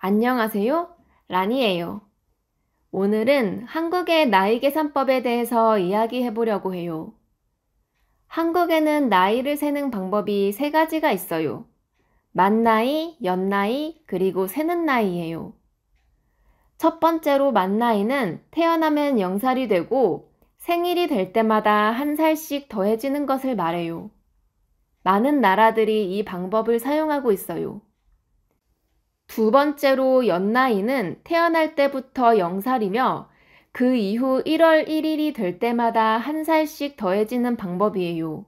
안녕하세요. 라니에요. 오늘은 한국의 나이 계산법에 대해서 이야기해 보려고 해요. 한국에는 나이를 세는 방법이 세 가지가 있어요. 만나이, 연나이, 그리고 세는 나이예요. 첫 번째로 만나이는 태어나면 영살이 되고 생일이 될 때마다 한 살씩 더해지는 것을 말해요. 많은 나라들이 이 방법을 사용하고 있어요. 두 번째로 연나이는 태어날 때부터 0살이며 그 이후 1월 1일이 될 때마다 한 살씩 더해지는 방법이에요.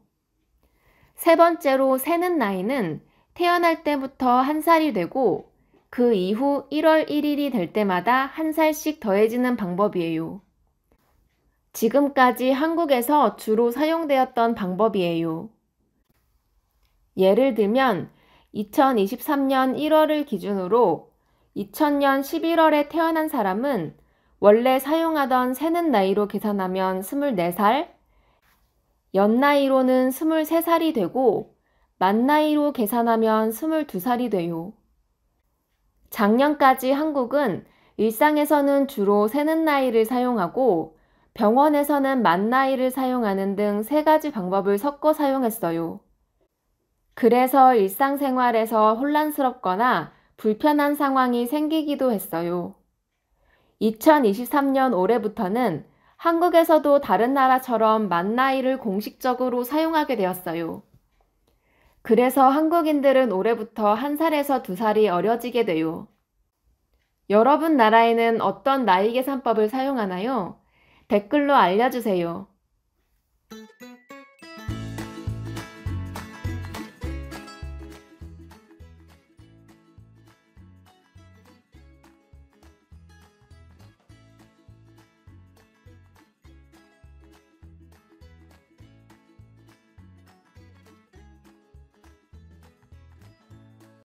세 번째로 세는 나이는 태어날 때부터 한 살이 되고 그 이후 1월 1일이 될 때마다 한 살씩 더해지는 방법이에요. 지금까지 한국에서 주로 사용되었던 방법이에요. 예를 들면 2023년 1월을 기준으로 2000년 11월에 태어난 사람은 원래 사용하던 세는 나이로 계산하면 24살, 연나이로는 23살이 되고 만나이로 계산하면 22살이 돼요. 작년까지 한국은 일상에서는 주로 세는 나이를 사용하고 병원에서는 만나이를 사용하는 등 세 가지 방법을 섞어 사용했어요. 그래서 일상생활에서 혼란스럽거나 불편한 상황이 생기기도 했어요. 2023년 올해부터는 한국에서도 다른 나라처럼 만 나이를 공식적으로 사용하게 되었어요. 그래서 한국인들은 올해부터 한 살에서 두 살이 어려지게 돼요. 여러분 나라에는 어떤 나이 계산법을 사용하나요? 댓글로 알려주세요.